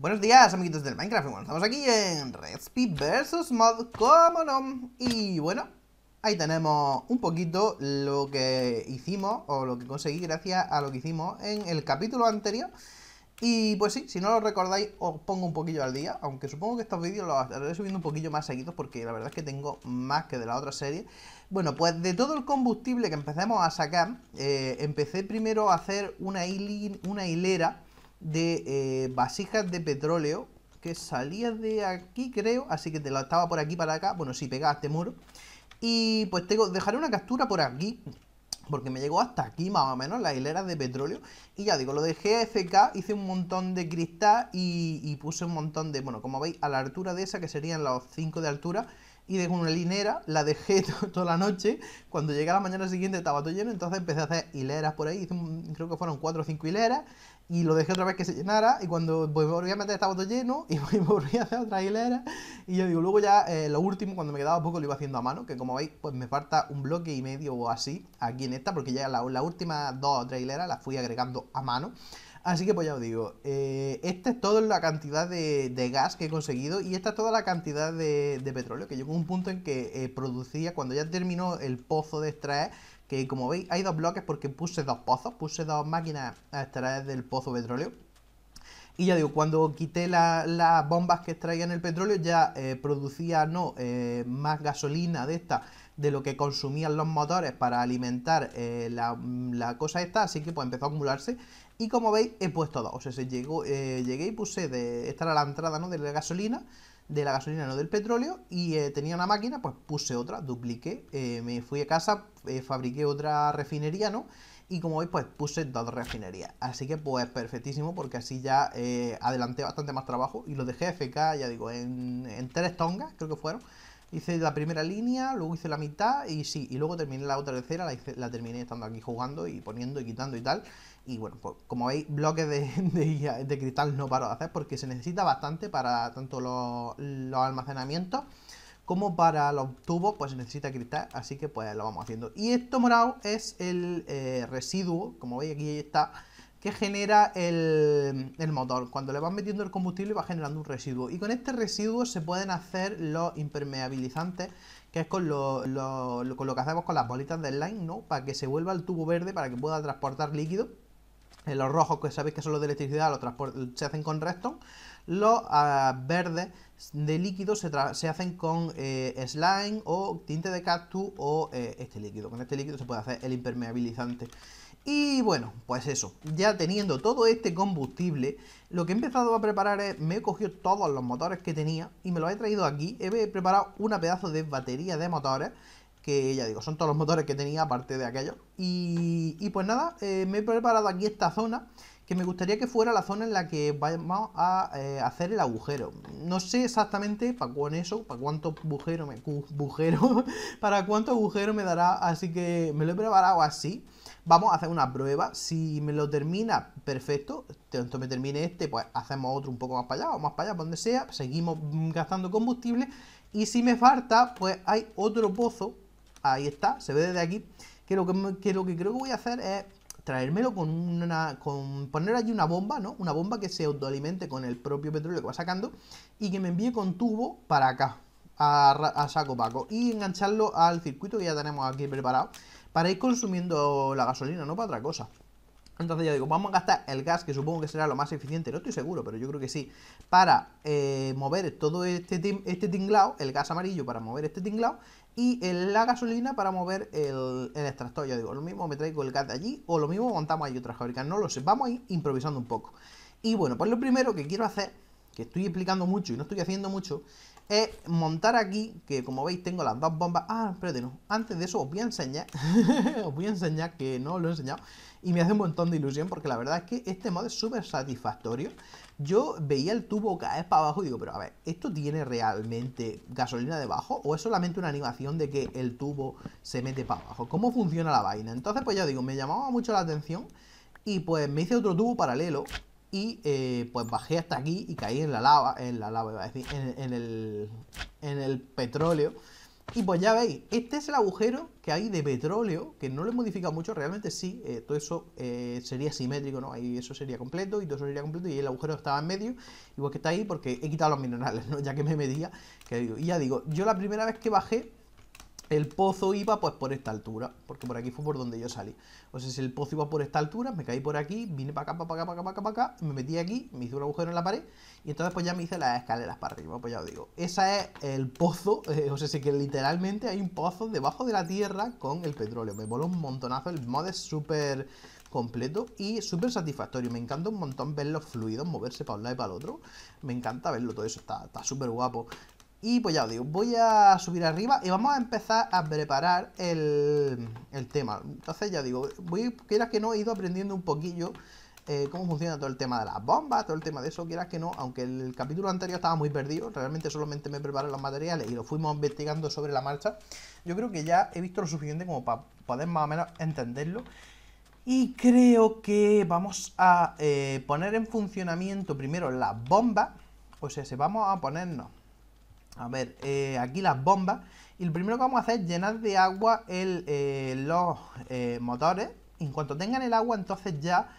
Buenos días amiguitos del Minecraft, bueno, estamos aquí en Redspeed vs Mod, como no Y bueno, ahí tenemos un poquito lo que hicimos, o lo que conseguí gracias a lo que hicimos en el capítulo anterior Y pues sí, si no lo recordáis os pongo un poquillo al día, aunque supongo que estos vídeos los estaré subiendo un poquillo más seguidos Porque la verdad es que tengo más que de la otra serie Bueno, pues de todo el combustible que empecemos a sacar, eh, empecé primero a hacer una hilera de eh, vasijas de petróleo que salía de aquí, creo, así que te lo estaba por aquí para acá, bueno, si pegaste este muro. Y pues tengo, dejaré una captura por aquí, porque me llegó hasta aquí más o menos las hileras de petróleo. Y ya digo, lo dejé FK, hice un montón de cristal y, puse un montón de, bueno, como veis, a la altura de esa, que serían los 5 de altura, y dejé una linera, la dejé toda la noche. Cuando llegué a la mañana siguiente estaba todo lleno, entonces empecé a hacer hileras por ahí, creo que fueron 4 o 5 hileras y lo dejé otra vez que se llenara y cuando volví a meter estaba todo lleno y me volví a hacer otra hilera y yo digo, luego ya eh, lo último cuando me quedaba poco lo iba haciendo a mano, que como veis pues me falta un bloque y medio o así aquí en esta porque ya las la últimas dos o tres hileras las fui agregando a mano. Así que pues ya os digo, eh, esta es toda la cantidad de, gas que he conseguido y esta es toda la cantidad de, petróleo que llegó a un punto en que eh, producía, cuando ya terminó el pozo de extraer, que como veis hay dos bloques porque puse dos pozos, puse dos máquinas a extraer del pozo petróleo. Y ya digo, cuando quité las bombas que extraían el petróleo ya eh, producía no eh, más gasolina de esta de lo que consumían los motores para alimentar eh, la, cosa esta, así que pues empezó a acumularse. Y como veis he puesto dos, o sea, se llegó, llegué y puse de, esta era la entrada de la gasolina, de la gasolina, no del petróleo, y eh, tenía una máquina, pues puse otra, dupliqué, eh, me fui a casa, eh, fabriqué otra refinería, ¿no? Y como veis, pues puse dos refinerías. Así que pues perfectísimo, porque así ya adelanté bastante más trabajo y lo dejé FK, ya digo, en tres tongas, creo que fueron hice la primera línea, luego hice la mitad y sí, y luego terminé la otra tercera, la, la terminé estando aquí jugando y poniendo y quitando y tal. Y bueno, pues como veis, bloques de, de, cristal no paro de hacer porque se necesita bastante para tanto los, almacenamientos como para los tubos, pues se necesita cristal, así que pues lo vamos haciendo. Y esto morado es el eh, residuo, como veis aquí está que genera el, motor. Cuando le van metiendo el combustible va generando un residuo. Y con este residuo se pueden hacer los impermeabilizantes, que es con lo, con que hacemos con las bolitas de slime ¿no? Para que se vuelva el tubo verde, para que pueda transportar líquido. los rojos, que sabéis que son los de electricidad, se hacen con redstone. Los ah, verdes de líquido se, hacen con eh, slime o tinte de cactus o eh, este líquido. Con este líquido se puede hacer el impermeabilizante. Y bueno, pues eso, ya teniendo todo este combustible, lo que he empezado a preparar es, me he cogido todos los motores que tenía y me los he traído aquí, he preparado una pedazo de batería de motores, que ya digo, son todos los motores que tenía aparte de aquellos, y, pues nada, eh, me he preparado aquí esta zona, que me gustaría que fuera la zona en la que vamos a eh, hacer el agujero. No sé exactamente para eso, para cuánto agujero me, para cuánto agujero me dará, así que me lo he preparado así. Vamos a hacer una prueba. Si me lo termina, perfecto. Tanto me termine este, pues hacemos otro un poco más para allá o más para allá, donde sea. Seguimos gastando combustible. Y si me falta, pues hay otro pozo. Ahí está, se ve desde aquí. Que lo que, que creo que voy a hacer es traérmelo con una. con poner allí una bomba, ¿no? Una bomba que se autoalimente con el propio petróleo que va sacando y que me envíe con tubo para acá, a saco Paco, y engancharlo al circuito que ya tenemos aquí preparado para ir consumiendo la gasolina, no para otra cosa. Entonces ya digo, vamos a gastar el gas, que supongo que será lo más eficiente, no estoy seguro, pero yo creo que sí, para eh, mover todo este, este tinglao, el gas amarillo para mover este tinglao, y la gasolina para mover el, el, extractor. Ya digo, lo mismo me traigo el gas de allí, o lo mismo montamos ahí otra fábrica, no lo sé, vamos a ir improvisando un poco. Y bueno, pues lo primero que quiero hacer, que estoy explicando mucho y no estoy haciendo mucho, es montar aquí, que como veis tengo las dos bombas. Ah, espérate, Antes de eso os voy a enseñar, os voy a enseñar que no os lo he enseñado. Y me hace un montón de ilusión porque la verdad es que este mod es súper satisfactorio. Yo veía el tubo caer para abajo y digo, pero a ver, ¿esto tiene realmente gasolina debajo? ¿O es solamente una animación de que el tubo se mete para abajo? ¿Cómo funciona la vaina? Entonces, pues ya digo, me llamaba mucho la atención y pues me hice otro tubo paralelo y eh, pues bajé hasta aquí y caí en la lava, en la lava, en, el, en el petróleo. Y pues ya veis, este es el agujero que hay de petróleo, que no lo he modificado mucho, realmente sí, eh, todo eso eh, sería simétrico, ¿no? Ahí eso sería completo y todo eso sería completo y el agujero estaba en medio, igual que está ahí porque he quitado los minerales, ¿no? Ya que me medía, que y ya digo, yo la primera vez que bajé el pozo iba pues por esta altura, porque por aquí fue por donde yo salí. O sea, si el pozo iba por esta altura, me caí por aquí, vine para acá, para acá, para acá, para acá, para acá, me metí aquí, me hice un agujero en la pared, y entonces pues ya me hice las escaleras para arriba, pues ya os digo. Ese es el pozo, eh, o sea, sí que literalmente hay un pozo debajo de la tierra con el petróleo. Me voló un montonazo, el mod es súper completo y súper satisfactorio. Me encanta un montón ver los fluidos moverse para un lado y para el otro. Me encanta verlo, todo eso está súper guapo. Y pues ya os digo, voy a subir arriba y vamos a empezar a preparar el, tema. Entonces ya digo, voy, quieras que no, he ido aprendiendo un poquillo eh, cómo funciona todo el tema de las bombas, todo el tema de eso, quieras que no, aunque el capítulo anterior estaba muy perdido, realmente solamente me preparé los materiales y lo fuimos investigando sobre la marcha, yo creo que ya he visto lo suficiente como para poder más o menos entenderlo. Y creo que vamos a eh, poner en funcionamiento primero las bombas, o sea, si vamos a ponernos a ver, eh, aquí las bombas. Y lo primero que vamos a hacer es llenar de agua el, eh, los eh, motores. en cuanto tengan el agua, entonces ya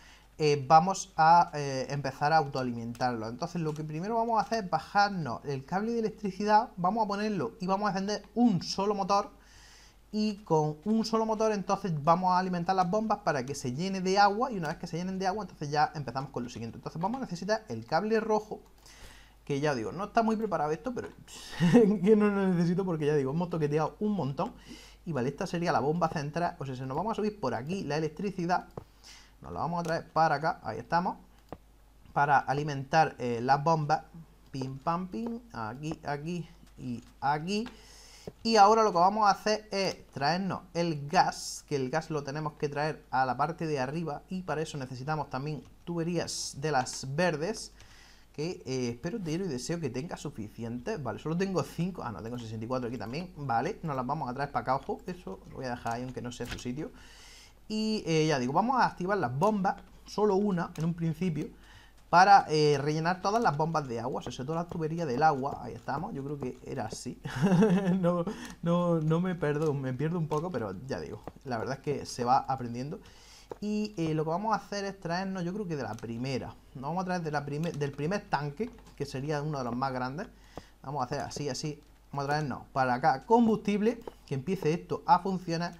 vamos a empezar a autoalimentarlo. Entonces lo que primero vamos a hacer es bajarnos el cable de electricidad, vamos a ponerlo y vamos a encender un solo motor. Y con un solo motor entonces vamos a alimentar las bombas para que se llene de agua. Y una vez que se llenen de agua, entonces ya empezamos con lo siguiente. Entonces vamos a necesitar el cable rojo que ya digo, no está muy preparado esto, pero que no lo necesito porque ya digo, hemos toqueteado un montón. Y vale, esta sería la bomba central, o sea, se nos vamos a subir por aquí la electricidad, nos la vamos a traer para acá, ahí estamos, para alimentar eh, la bomba, pim, pam, pim, aquí, aquí y aquí. Y ahora lo que vamos a hacer es traernos el gas, que el gas lo tenemos que traer a la parte de arriba y para eso necesitamos también tuberías de las verdes que eh, espero, te y deseo que tenga suficiente Vale, solo tengo 5. Ah, no, tengo 64 aquí también. Vale, nos las vamos a traer para acá, ojo. Eso lo voy a dejar ahí, aunque no sea su sitio. Y eh, ya digo, vamos a activar las bombas. Solo una, en un principio. Para eh, rellenar todas las bombas de agua. O Sobre todo las tuberías del agua. Ahí estamos. Yo creo que era así. no, me, perdo, me pierdo un poco, pero ya digo. La verdad es que se va aprendiendo. Y eh, lo que vamos a hacer es traernos, yo creo que de la primera. Nos vamos a traer de la primer, del primer tanque, que sería uno de los más grandes. Vamos a hacer así, así. Vamos a traernos para acá combustible, que empiece esto a funcionar.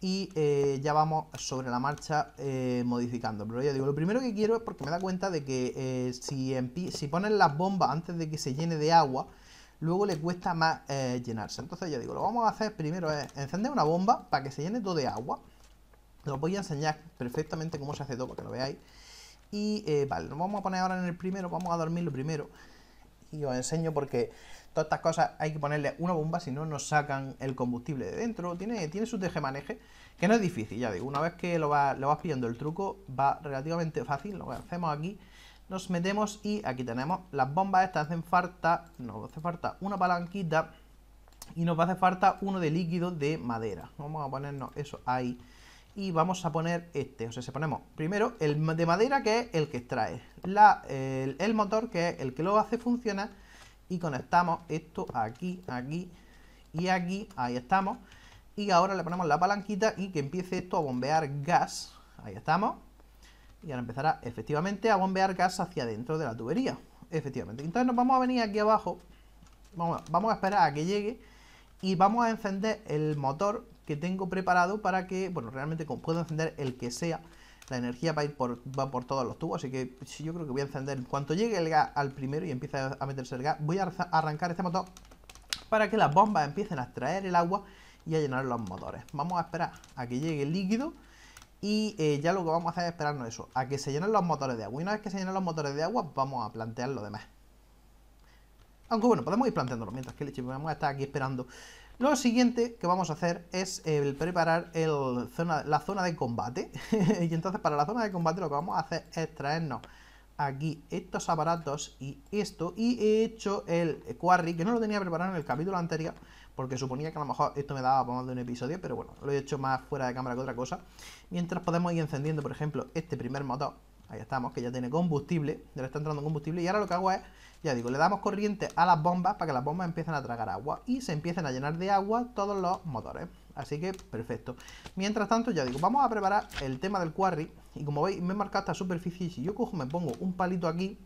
Y eh, ya vamos sobre la marcha eh, modificando. Pero ya digo, lo primero que quiero es porque me da cuenta de que si, si ponen las bombas antes de que se llene de agua, luego le cuesta más llenarse. Entonces ya digo, lo vamos a hacer primero es encender una bomba para que se llene todo de agua lo voy a enseñar perfectamente cómo se hace todo para que lo veáis. Y eh, vale, nos vamos a poner ahora en el primero, vamos a dormir lo primero. Y os enseño porque todas estas cosas hay que ponerle una bomba, si no nos sacan el combustible de dentro. Tiene, tiene su tejemaneje, que no es difícil, ya digo. Una vez que lo, va, vas pillando el truco, va relativamente fácil. Lo que hacemos aquí, nos metemos y aquí tenemos las bombas estas. Hacen falta, nos hace falta una palanquita y nos va a hacer falta uno de líquido de madera. Vamos a ponernos eso ahí y vamos a poner este. O sea, se ponemos primero el de madera, que es el que extrae, la, el, motor, que es el que lo hace funcionar, y conectamos esto aquí, aquí y aquí, ahí estamos. Y ahora le ponemos la palanquita y que empiece esto a bombear gas, ahí estamos. Y ahora empezará efectivamente a bombear gas hacia adentro de la tubería, efectivamente. Entonces nos vamos a venir aquí abajo, vamos, vamos a esperar a que llegue y vamos a encender el motor que tengo preparado para que, bueno, realmente como puedo encender el que sea, la energía va, por, va por todos los tubos, así que yo creo que voy a encender, cuanto llegue el gas al primero y empiece a meterse el gas, voy a arrancar este motor para que las bombas empiecen a extraer el agua y a llenar los motores. Vamos a esperar a que llegue el líquido y eh, ya lo que vamos a hacer es esperarnos eso, a que se llenen los motores de agua. Y una vez que se llenen los motores de agua, vamos a plantear lo demás. Aunque bueno, podemos ir planteándolo mientras que leche, vamos a estar aquí esperando lo siguiente que vamos a hacer es eh, preparar la zona de combate. y entonces para la zona de combate lo que vamos a hacer es traernos aquí estos aparatos y esto. Y he hecho el quarry, que no lo tenía preparado en el capítulo anterior, porque suponía que a lo mejor esto me daba para más de un episodio, pero bueno, lo he hecho más fuera de cámara que otra cosa. Mientras podemos ir encendiendo, por ejemplo, este primer motor. Ahí estamos, que ya tiene combustible, ya le está entrando combustible. Y ahora lo que hago es ya digo, le damos corriente a las bombas para que las bombas empiecen a tragar agua y se empiecen a llenar de agua todos los motores. Así que perfecto. Mientras tanto, ya digo, vamos a preparar el tema del quarry. Y como veis, me he marcado esta superficie. Y si yo cojo, me pongo un palito aquí,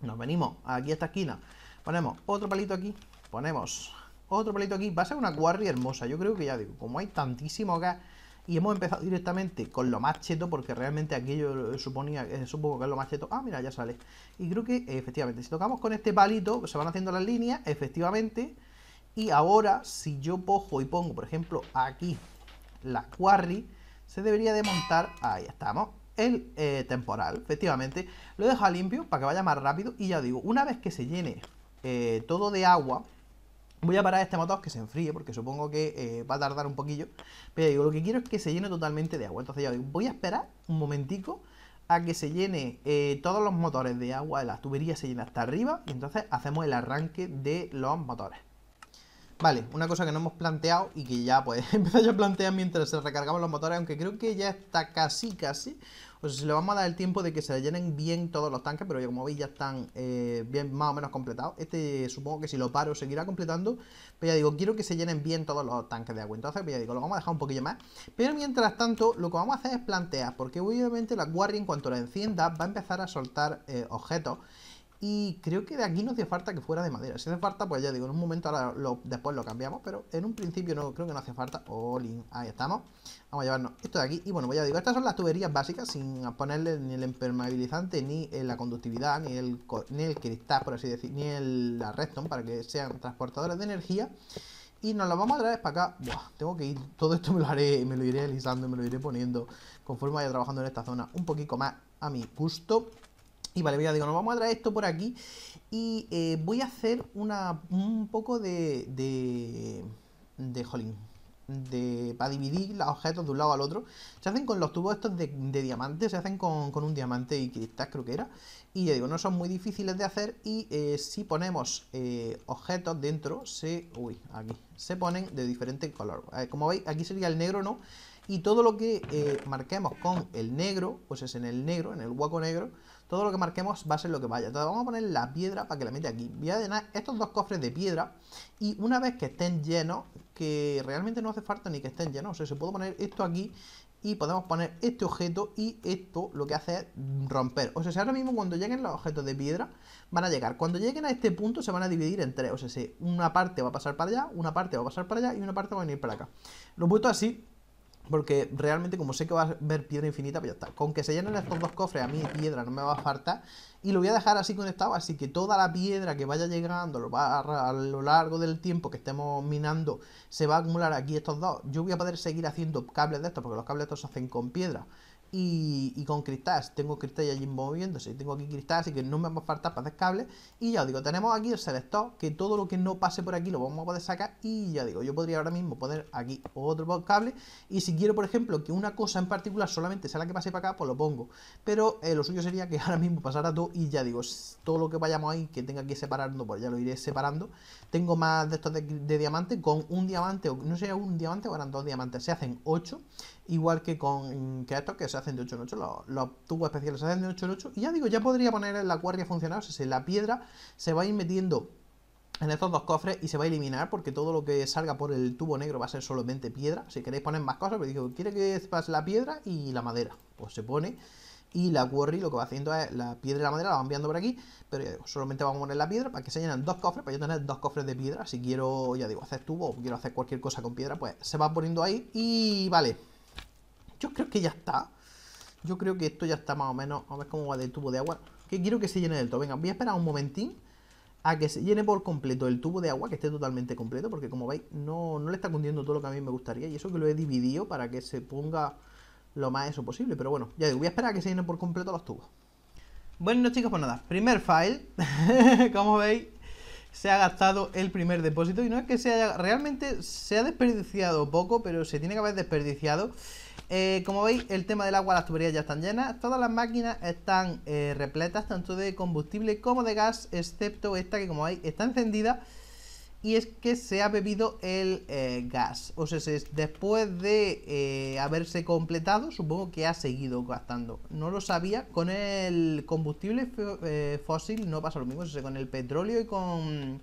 nos venimos aquí a esta esquina, ponemos otro palito aquí, ponemos otro palito aquí. Va a ser una quarry hermosa. Yo creo que ya digo, como hay tantísimo gas y hemos empezado directamente con lo más cheto, porque realmente aquello suponía, eh, supongo que es lo más cheto. Ah, mira, ya sale. Y creo que efectivamente, si tocamos con este palito, se van haciendo las líneas, efectivamente. Y ahora, si yo pojo y pongo, por ejemplo, aquí la quarry, se debería de montar, ahí estamos, el eh, temporal, efectivamente. Lo he limpio para que vaya más rápido y ya digo, una vez que se llene eh, todo de agua, Voy a parar este motor que se enfríe, porque supongo que eh, va a tardar un poquillo. Pero digo, lo que quiero es que se llene totalmente de agua. Entonces ya digo, voy a esperar un momentico a que se llene eh, todos los motores de agua de las tuberías, se llena hasta arriba. Y entonces hacemos el arranque de los motores. Vale, una cosa que no hemos planteado y que ya pues empezó yo a plantear mientras se recargaban los motores, aunque creo que ya está casi, casi pues le vamos a dar el tiempo de que se llenen bien todos los tanques, pero ya como veis ya están eh, bien más o menos completados. Este supongo que si lo paro seguirá completando, pero ya digo, quiero que se llenen bien todos los tanques de agua. Entonces, pues ya digo, lo vamos a dejar un poquillo más. Pero mientras tanto, lo que vamos a hacer es plantear, porque obviamente la guardia en cuanto la encienda va a empezar a soltar eh, objetos. Y creo que de aquí no hacía falta que fuera de madera. Si hace falta, pues ya digo, en un momento ahora después lo cambiamos, pero en un principio no creo que no hace falta. Olin, ahí estamos. Vamos a llevarnos esto de aquí. Y bueno, voy pues ya digo, estas son las tuberías básicas, sin ponerle ni el impermeabilizante, ni la conductividad, ni el, el cristal, por así decir, ni el, la redstone, para que sean transportadores de energía. Y nos las vamos a traer para acá. Buah, tengo que ir. Todo esto me lo haré, me lo iré alisando, me lo iré poniendo conforme vaya trabajando en esta zona un poquito más a mi gusto. Y vale, a digo, nos vamos a traer esto por aquí y eh, voy a hacer una, un poco de, de, de jolín, de, para dividir los objetos de un lado al otro. Se hacen con los tubos estos de, de diamante, se hacen con, con, un diamante y cristal, creo que era. Y ya digo, no son muy difíciles de hacer. Y eh, si ponemos eh, objetos dentro, se. Uy, aquí. Se ponen de diferente color. como veis, aquí sería el negro, ¿no? Y todo lo que marquemos con el negro, pues es en el negro, en el hueco negro, todo lo que marquemos va a ser lo que vaya. Entonces vamos a poner la piedra para que la mete aquí. Voy a llenar estos dos cofres de piedra y una vez que estén llenos, que realmente no hace falta ni que estén llenos, o sea, se puede poner esto aquí y podemos poner este objeto y esto lo que hace es romper. O sea, si ahora mismo cuando lleguen los objetos de piedra van a llegar. Cuando lleguen a este punto se van a dividir en tres. O sea, si una parte va a pasar para allá, una parte va a pasar para allá y una parte va a venir para acá. Lo he puesto así porque realmente, como sé que va a haber piedra infinita, pues ya está. Con que se llenen estos dos cofres, a mí piedra no me va a faltar. Y lo voy a dejar así conectado, así que toda la piedra que vaya llegando a lo largo del tiempo que estemos minando, se va a acumular aquí estos dos. Yo voy a poder seguir haciendo cables de estos, porque los cables de estos se hacen con piedra y, con cristales tengo Cristal allí moviéndose, tengo aquí Cristal, así que no me va a faltar para hacer cables, y ya os digo, tenemos aquí el selector, que todo lo que no pase por aquí lo vamos a poder sacar, y ya digo, yo podría ahora mismo poner aquí otro cable, y si quiero, por ejemplo, que una cosa en particular solamente sea la que pase para acá, pues lo pongo, pero eh, lo suyo sería que ahora mismo pasara todo, y ya digo, todo lo que vayamos ahí, que tenga que separando, pues ya lo iré separando, tengo más de estos de, diamante, con un diamante, o no sé, un diamante, o eran dos diamantes, se hacen ocho Igual que con Que estos que se hacen de 8 en 8, los, tubos especiales se hacen de 8 en 8. Y ya digo, ya podría poner en la guardia funcionar o sea, si la piedra se va a ir metiendo en estos dos cofres y se va a eliminar porque todo lo que salga por el tubo negro va a ser solamente piedra. Si queréis poner más cosas, pero pues digo, quiere que pase la piedra y la madera. Pues se pone. Y la quarry lo que va haciendo es la piedra y la madera la van enviando por aquí, pero ya digo, solamente vamos a poner la piedra para que se llenen dos cofres, para yo tener dos cofres de piedra. Si quiero, ya digo, hacer tubo o quiero hacer cualquier cosa con piedra, pues se va poniendo ahí y vale yo creo que ya está. Yo creo que esto ya está más o menos, a ver cómo va de tubo de agua. Que quiero que se llene del todo. Venga, voy a esperar un momentín a que se llene por completo el tubo de agua, que esté totalmente completo, porque como veis no, no le está cundiendo todo lo que a mí me gustaría. Y eso que lo he dividido para que se ponga lo más eso posible. Pero bueno, ya digo, voy a esperar a que se llene por completo los tubos. Bueno chicos, pues nada, primer file, como veis se ha gastado el primer depósito y no es que se haya, realmente se ha desperdiciado poco, pero se tiene que haber desperdiciado. Eh, como veis, el tema del agua, las tuberías ya están llenas, todas las máquinas están eh, repletas tanto de combustible como de gas, excepto esta que como veis está encendida y es que se ha bebido el eh, gas. O sea, después de eh, haberse completado, supongo que ha seguido gastando. No lo sabía. Con el combustible eh, fósil no pasa lo mismo. con el petróleo y con.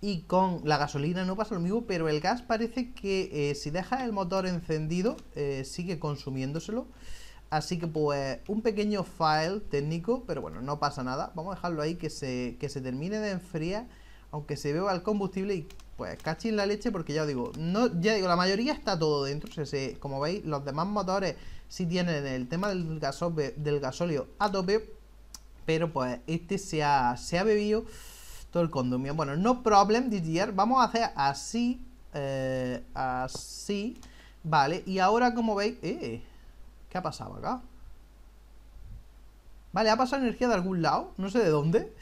Y con la gasolina no pasa lo mismo, pero el gas parece que si deja el motor encendido, sigue consumiéndoselo. Así que pues un pequeño file técnico, pero bueno, no pasa nada. Vamos a dejarlo ahí que se, que se termine de enfriar aunque se beba el combustible y pues en la leche porque ya digo, no, ya digo, la mayoría está todo dentro, se, como veis, los demás motores sí tienen el tema del, del gasóleo a tope, pero pues este se ha, se ha bebido todo el condominio. Bueno, no problem, DJ. vamos a hacer así, eh, así, vale, y ahora como veis, eh, ¿qué ha pasado acá? Vale, ha pasado energía de algún lado, no sé de dónde,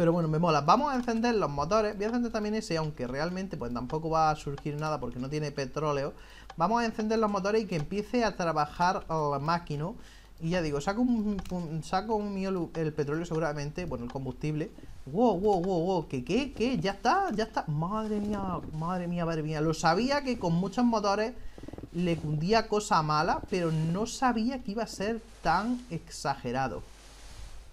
pero bueno, me mola. Vamos a encender los motores. Voy a encender también ese, aunque realmente pues tampoco va a surgir nada porque no tiene petróleo. Vamos a encender los motores y que empiece a trabajar la máquina. Y ya digo, saco un, saco un mío el petróleo seguramente, bueno, el combustible. Wow, wow, wow, wow, que qué, qué, ya está, ya está. Madre mía, madre mía, madre mía. Lo sabía que con muchos motores le cundía cosa mala, pero no sabía que iba a ser tan exagerado.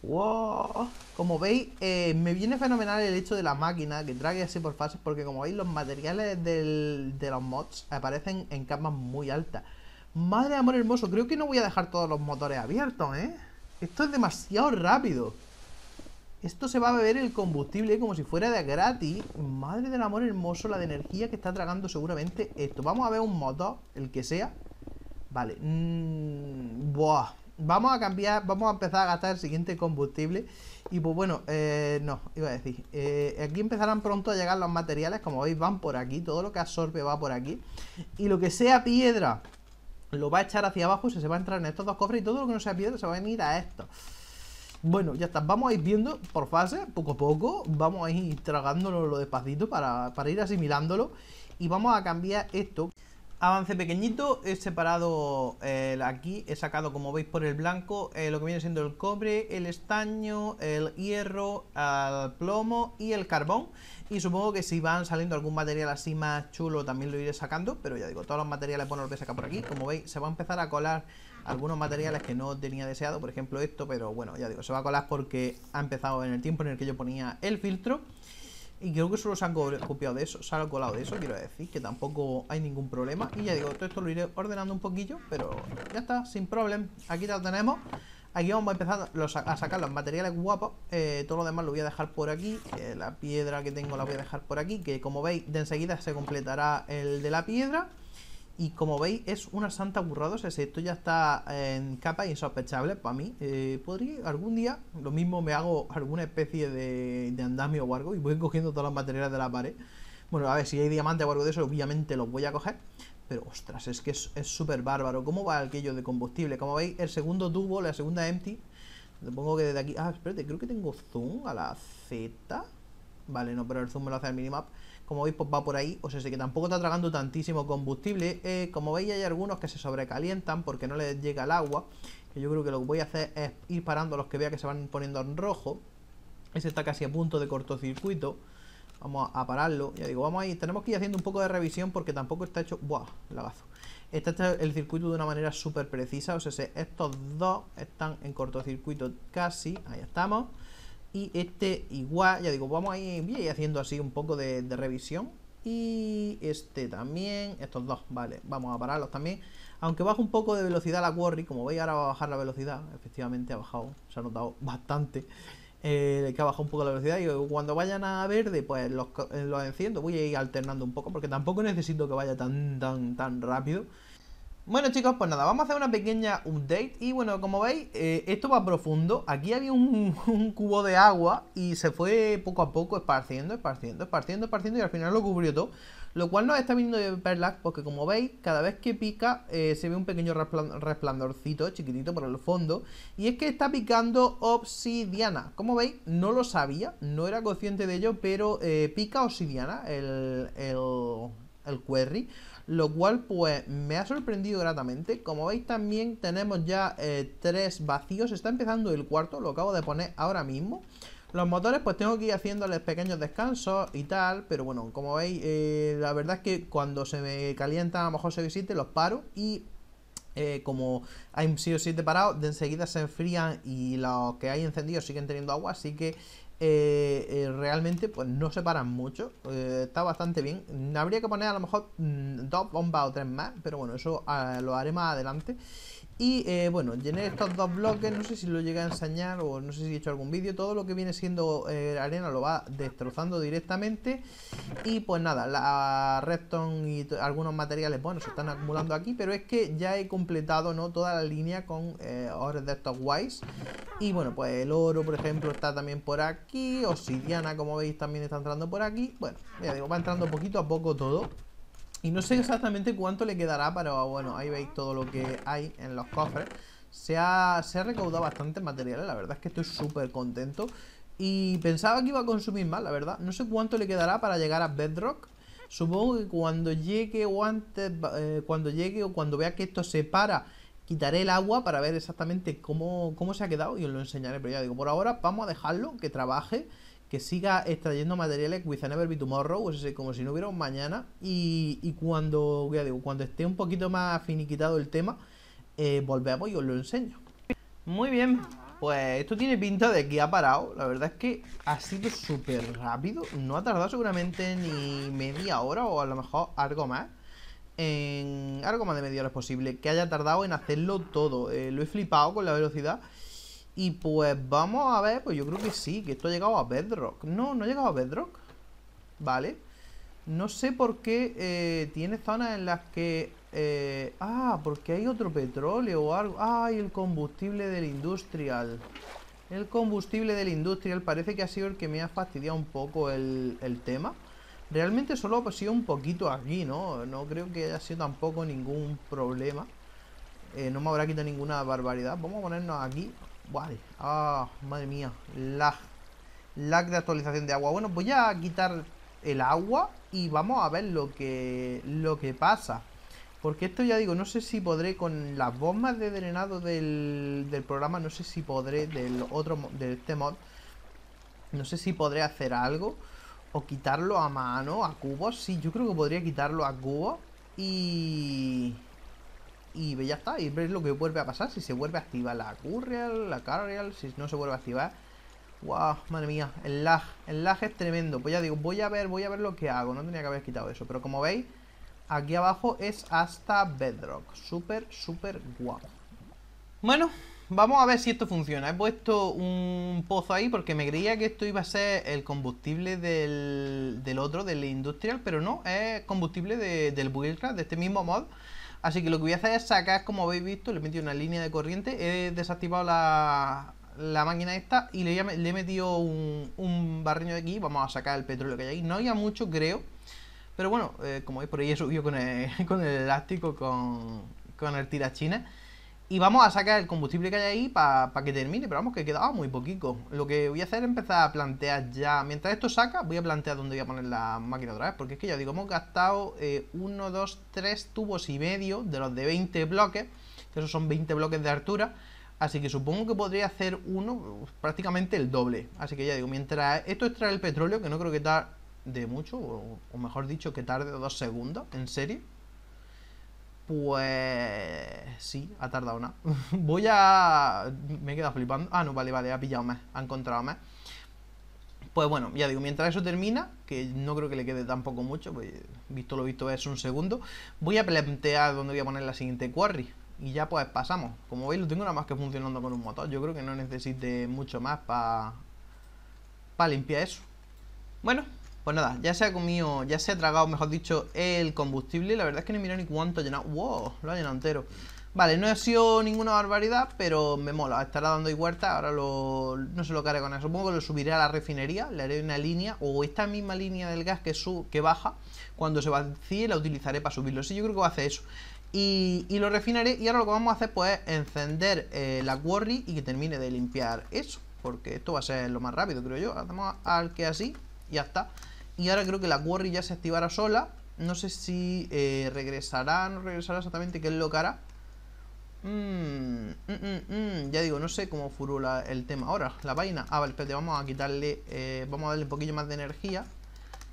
Wow. Como veis, eh, me viene fenomenal el hecho de la máquina que trague así por fases, porque como veis, los materiales de los mods aparecen en camas muy altas. Madre de amor hermoso, creo que no voy a dejar todos los motores abiertos, ¿eh? Esto es demasiado rápido. Esto se va a beber el combustible como si fuera de gratis. Madre del amor hermoso, la de energía que está tragando seguramente esto. Vamos a ver un motor, el que sea. Vale. Mm, buah vamos a cambiar, vamos a empezar a gastar el siguiente combustible. Y pues bueno, eh, no, iba a decir, eh, aquí empezarán pronto a llegar los materiales, como veis van por aquí, todo lo que absorbe va por aquí. Y lo que sea piedra lo va a echar hacia abajo, se, se va a entrar en estos dos cofres y todo lo que no sea piedra se va a venir a esto. Bueno, ya está, vamos a ir viendo por fase poco a poco, vamos a ir tragándolo lo despacito para, para ir asimilándolo y vamos a cambiar esto. Avance pequeñito, he separado aquí, he sacado como veis por el blanco eh, lo que viene siendo el cobre, el estaño, el hierro, el plomo y el carbón y supongo que si van saliendo algún material así más chulo también lo iré sacando, pero ya digo, todos los materiales pone los voy a sacar por aquí, como veis se va a empezar a colar algunos materiales que no tenía deseado, por ejemplo esto, pero bueno, ya digo, se va a colar porque ha empezado en el tiempo en el que yo ponía el filtro y creo que solo se han copiado de eso, se han colado de eso, quiero decir, que tampoco hay ningún problema. Y ya digo, todo esto lo iré ordenando un poquillo, pero ya está, sin problema. Aquí ya lo tenemos. Aquí vamos a empezar a sacar los materiales guapos. Eh, todo lo demás lo voy a dejar por aquí. la piedra que tengo la voy a dejar por aquí, que como veis, de enseguida se completará el de la piedra. Y como veis, es una santa burrada. O sea, esto ya está eh, en capa insospechable para mí, eh, podría algún día, lo mismo me hago alguna especie de, andamio o algo y voy cogiendo todas las materias de la pared. Bueno, a ver, si hay diamante o algo de eso, obviamente los voy a coger. Pero ostras, es que es súper bárbaro. ¿Cómo va aquello de combustible? Como veis, el segundo tubo, la segunda empty. Supongo que desde aquí. Ah, espérate, creo que tengo zoom a la Z. Vale, no, pero el zoom me lo hace el minimap. Como veis, pues va por ahí. O sea, que tampoco está tragando tantísimo combustible. Eh, como veis, hay algunos que se sobrecalientan porque no les llega el agua. Que yo creo que lo que voy a hacer es ir parando los que vea que se van poniendo en rojo. Ese está casi a punto de cortocircuito. Vamos a pararlo. Ya digo, vamos ahí. Tenemos que ir haciendo un poco de revisión porque tampoco está hecho... ¡Buah! Lagazo. Este está el circuito de una manera súper precisa. O sea, estos dos están en cortocircuito casi. Ahí estamos y este igual, ya digo, vamos a ir haciendo así un poco de, revisión y este también, estos dos, vale, vamos a pararlos también. Aunque baja un poco de velocidad la quarry, como veis ahora va a bajar la velocidad, efectivamente ha bajado, se ha notado bastante eh, que ha bajado un poco la velocidad. Y cuando vayan a verde, pues eh, los, enciendo, voy a ir alternando un poco, porque tampoco necesito que vaya tan, tan, tan rápido. Bueno chicos, pues nada, vamos a hacer una pequeña update y bueno, como veis, eh, esto va profundo. Aquí había un, cubo de agua y se fue poco a poco esparciendo, esparciendo, esparciendo, esparciendo y al final lo cubrió todo. Lo cual nos está viniendo de perlas, porque como veis, cada vez que pica eh, se ve un pequeño resplandorcito chiquitito por el fondo. Y es que está picando obsidiana. Como veis, no lo sabía, no era consciente de ello, pero eh, pica obsidiana el, el, el query lo cual pues me ha sorprendido gratamente. Como veis también tenemos ya eh, tres vacíos, está empezando el cuarto, lo acabo de poner ahora mismo. Los motores pues tengo que ir haciéndoles pequeños descansos y tal, pero bueno, como veis, eh, la verdad es que cuando se me calienta, a lo mejor se visite, los paro y eh, como hay sido siete parados, de enseguida se enfrían y los que hay encendidos siguen teniendo agua, así que eh, eh, realmente pues no se paran mucho. Eh, está bastante bien. Habría que poner a lo mejor mm, dos bombas o tres más, pero bueno, eso ah, lo haré más adelante. Y eh, bueno, llené estos dos bloques, no sé si lo llegué a enseñar o no sé si he hecho algún vídeo, todo lo que viene siendo eh, arena lo va destrozando directamente. Y pues nada, la redstone y algunos materiales, bueno, se están acumulando aquí, pero es que ya he completado ¿no? toda la línea con eh, ores de estos guays. Y bueno, pues el oro, por ejemplo, está también por aquí, obsidiana, como veis, también está entrando por aquí. Bueno, ya digo, va entrando poquito a poco todo. Y no sé exactamente cuánto le quedará, pero bueno, ahí veis todo lo que hay en los cofres. Se ha, se ha recaudado bastante material, la verdad es que estoy súper contento. Y pensaba que iba a consumir más, la verdad. No sé cuánto le quedará para llegar a Bedrock. Supongo que cuando llegue o antes, eh, cuando llegue o cuando vea que esto se para, quitaré el agua para ver exactamente cómo, cómo se ha quedado y os lo enseñaré. Pero ya digo, por ahora vamos a dejarlo, que trabaje que siga extrayendo materiales with a never be tomorrow, o como si no hubiera un mañana. Y, y cuando, digo, cuando esté un poquito más finiquitado el tema, eh, volvemos y os lo enseño. Muy bien, pues esto tiene pinta de que ha parado. La verdad es que ha sido súper rápido. No ha tardado seguramente ni media hora o a lo mejor algo más. En algo más de media hora es posible que haya tardado en hacerlo todo. Eh, lo he flipado con la velocidad. Y pues vamos a ver, pues yo creo que sí, que esto ha llegado a Bedrock. No, no ha llegado a Bedrock. Vale. No sé por qué eh, tiene zonas en las que... Eh, ah, porque hay otro petróleo o algo. ah y el combustible del industrial. El combustible del industrial parece que ha sido el que me ha fastidiado un poco el, el tema. Realmente solo ha sido un poquito aquí, ¿no? No creo que haya sido tampoco ningún problema. Eh, no me habrá quitado ninguna barbaridad. Vamos a ponernos aquí. Vale. Ah, madre mía. Lag. Lag de actualización de agua. Bueno, voy a quitar el agua y vamos a ver lo que, lo que pasa. Porque esto ya digo, no sé si podré con las bombas de drenado del, del programa, no sé si podré del otro de este mod, no sé si podré hacer algo o quitarlo a mano, a cubos. Sí, yo creo que podría quitarlo a cubo. y y ya está, y veis lo que vuelve a pasar, si se vuelve a activar la Curreal, la Carreal, si no se vuelve a activar. Guau, Madre mía, el lag, el lag es tremendo. Pues ya digo, voy a ver, voy a ver lo que hago, no tenía que haber quitado eso, pero como veis, aquí abajo es hasta Bedrock, súper, súper guapo. Bueno, vamos a ver si esto funciona. He puesto un pozo ahí porque me creía que esto iba a ser el combustible del, del otro, del industrial, pero no, es combustible del buildcraft, de este mismo mod. Así que lo que voy a hacer es sacar, como habéis visto, le he metido una línea de corriente, he desactivado la, máquina esta y le, he metido un, un barreño de aquí, vamos a sacar el petróleo que hay ahí. No había mucho, creo, pero bueno, eh, como veis por ahí he subido con el, con el elástico, con, con el tirachina. Y vamos a sacar el combustible que hay ahí para que termine, pero vamos que quedado ah, muy poquito. Lo que voy a hacer es empezar a plantear ya, mientras esto saca, voy a plantear dónde voy a poner la máquina otra vez, porque es que ya digo, hemos gastado 1, 2, 3 tubos y medio de los de 20 bloques, que esos son 20 bloques de altura, así que supongo que podría hacer uno prácticamente el doble. Así que ya digo, mientras esto extrae el petróleo, que no creo que tarde mucho, o, o mejor dicho, que tarde dos segundos, en serio pues sí, ha tardado nada. Voy a. Me he quedado flipando. Ah, no, vale, vale, ha pillado más, ha encontrado más. Pues bueno, ya digo, mientras eso termina, que no creo que le quede tampoco mucho, pues visto lo visto es un segundo, voy a plantear dónde voy a poner la siguiente quarry. Y ya pues pasamos. Como veis lo tengo nada más que funcionando con un motor. Yo creo que no necesite mucho más para limpiar eso. Bueno, pues nada, ya se ha comido, ya se ha tragado, mejor dicho, el combustible. La verdad es que no he ni cuánto ha llenado. ¡Wow! Lo ha llenado entero. Vale, no ha sido ninguna barbaridad, pero me mola. Estará dando y vuelta, ahora no se lo haré con eso. Supongo que lo subiré a la refinería, le haré una línea, o esta misma línea del gas que, sube, que baja, cuando se vacíe la utilizaré para subirlo. Sí, yo creo que va a hacer eso. Y, lo refinaré y ahora lo que vamos a hacer pues es encender eh, la quarry y que termine de limpiar eso porque esto va a ser lo más rápido creo yo hacemos al que así y ya está y ahora creo que la Quarry ya se activará sola. No sé si eh, regresará, no regresará exactamente qué es lo que hará. Mm, mm, mm, ya digo, no sé cómo furula el tema. Ahora, la vaina. Ah, vale, espérate, vamos a quitarle, eh, vamos a darle un poquillo más de energía.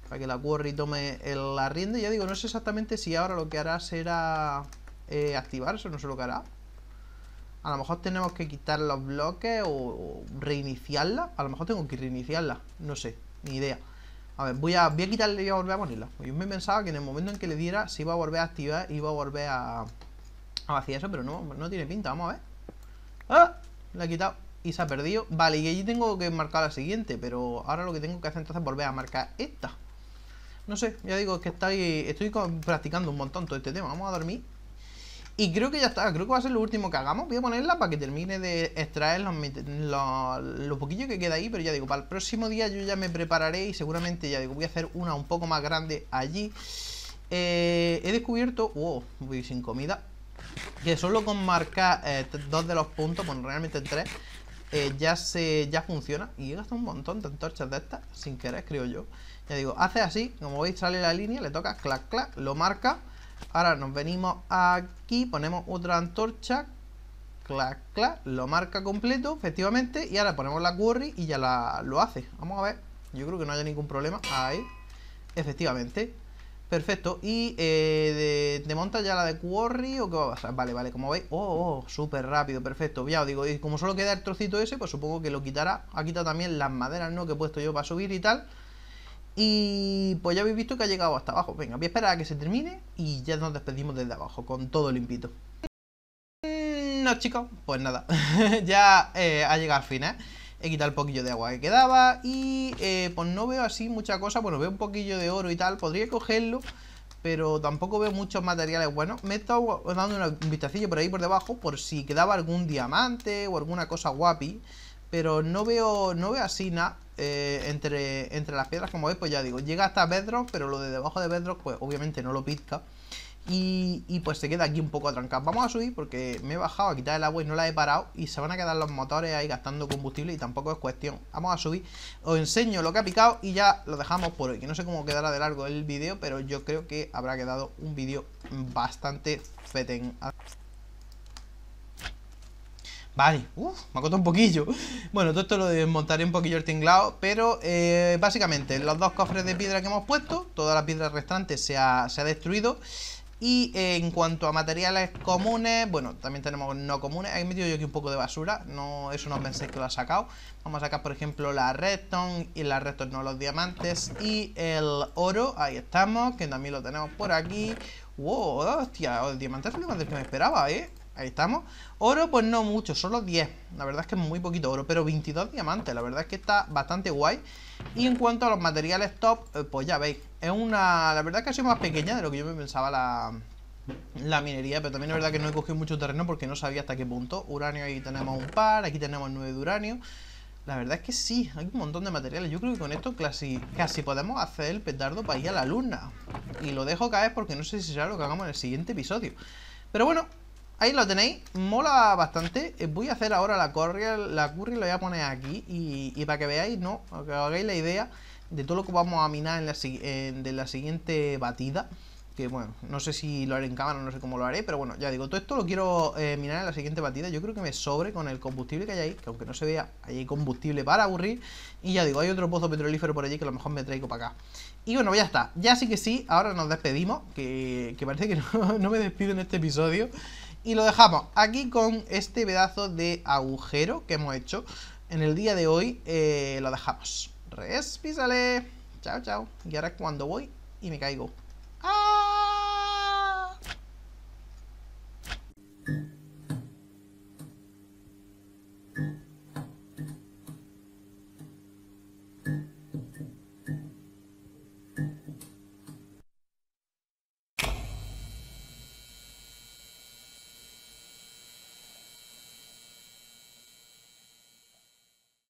Para que la Quarry tome el, la rienda. Ya digo, no sé exactamente si ahora lo que hará será eh, activarse, no sé lo que hará. A lo mejor tenemos que quitar los bloques o reiniciarla. A lo mejor tengo que reiniciarla, no sé, ni idea. A ver, voy a, voy a quitarle y a volver a ponerla. Yo me pensaba que en el momento en que le diera se iba a volver a activar, iba a volver a, a vaciar eso, pero no, no tiene pinta. Vamos a ver. ¡Ah! La he quitado y se ha perdido. Vale, y allí tengo que marcar la siguiente, pero ahora lo que tengo que hacer entonces es volver a marcar esta. No sé, ya digo, es que estoy, estoy practicando un montón todo este tema. Vamos a dormir y creo que ya está, creo que va a ser lo último que hagamos. Voy a ponerla para que termine de extraer los, los, que queda ahí, pero ya digo, para el próximo día yo ya me prepararé y seguramente ya digo, voy a hacer una un poco más grande allí. Eh, he descubierto, wow, voy sin comida, que solo con marcar eh, dos de los puntos, bueno, realmente tres, eh, ya se ya funciona. Y he gastado un montón de antorchas de estas, sin querer, creo yo. Ya digo, hace así, como veis sale la línea, le toca clac, clac, lo marca Ahora nos venimos aquí, ponemos otra antorcha, clac, clac, lo marca completo, efectivamente, y ahora ponemos la quarry y ya la, lo hace. Vamos a ver, yo creo que no haya ningún problema. Ahí, efectivamente. Perfecto, y eh, de, monta ya la de quarry o qué va a pasar. Vale, vale, como veis, oh, oh súper rápido, perfecto. Ya digo, y como solo queda el trocito ese, pues supongo que lo quitará. Ha quitado también las maderas, ¿no? Que he puesto yo para subir y tal. Y pues ya habéis visto que ha llegado hasta abajo. Venga, voy a esperar a que se termine y ya nos despedimos desde abajo, con todo limpito. Mm, no, chicos, pues nada. ya eh, ha llegado al final. ¿eh? He quitado el poquillo de agua que quedaba y eh, pues no veo así mucha cosa. Bueno, veo un poquillo de oro y tal. Podría cogerlo, pero tampoco veo muchos materiales Bueno, Me he estado dando un vistacillo por ahí por debajo por si quedaba algún diamante o alguna cosa guapi. Pero no veo, no así nada eh, entre, entre las piedras, como veis, pues ya digo, llega hasta Bedrock, pero lo de debajo de Bedrock, pues obviamente no lo pizca. Y, pues se queda aquí un poco atrancado. Vamos a subir porque me he bajado a quitar el agua y no la he parado. Y se van a quedar los motores ahí gastando combustible y tampoco es cuestión. Vamos a subir. Os enseño lo que ha picado y ya lo dejamos por hoy. Que no sé cómo quedará de largo el vídeo, pero yo creo que habrá quedado un vídeo bastante feten. Vale, uff, me costado un poquillo Bueno, todo esto lo desmontaré un poquillo el tinglado Pero eh, básicamente los dos cofres de piedra que hemos puesto Toda la piedra restante se ha, destruido y eh, en cuanto a materiales comunes, bueno, también tenemos no comunes. He metido yo aquí un poco de basura, no eso no pensé que lo ha sacado. Vamos a sacar, por ejemplo, la redstone y la redstone, no los diamantes y el oro. Ahí estamos, que también lo tenemos por aquí. ¡Wow! ¡Hostia! los diamantes, es lo que me esperaba, ¿eh? Ahí estamos. Oro, pues no mucho, solo 10. La verdad es que es muy poquito oro, pero 22 diamantes. La verdad es que está bastante guay. Y en cuanto a los materiales top, eh, pues ya veis. Es una... La verdad es que ha sido más pequeña de lo que yo me pensaba la, minería, pero también es verdad que no he cogido mucho terreno porque no sabía hasta qué punto. Uranio ahí tenemos un par, aquí tenemos 9 de uranio. La verdad es que sí, hay un montón de materiales. Yo creo que con esto casi, casi podemos hacer el petardo para ir a la luna. Y lo dejo caer porque no sé si será lo que hagamos en el siguiente episodio. Pero bueno, Ahí lo tenéis, mola bastante. Eh, voy a hacer ahora la curry, la curry la voy a poner aquí y, para que veáis, ¿no? Para que hagáis la idea de todo lo que vamos a minar en la, en, de la siguiente batida. Que bueno, no sé si lo haré en cámara, no sé cómo lo haré, pero bueno, ya digo, todo esto lo quiero eh, minar en la siguiente batida. Yo creo que me sobre con el combustible que hay ahí, que aunque no se vea, hay combustible para aburrir. Y ya digo, hay otro pozo petrolífero por allí que a lo mejor me traigo para acá. Y bueno, pues ya está. Ya sí que sí, ahora nos despedimos, que, parece que no me despido en este episodio. Y lo dejamos aquí con este pedazo de agujero que hemos hecho en el día de hoy. Eh, lo dejamos. Respísale. Chao, chao. Y ahora cuando voy y me caigo. ¡Ah!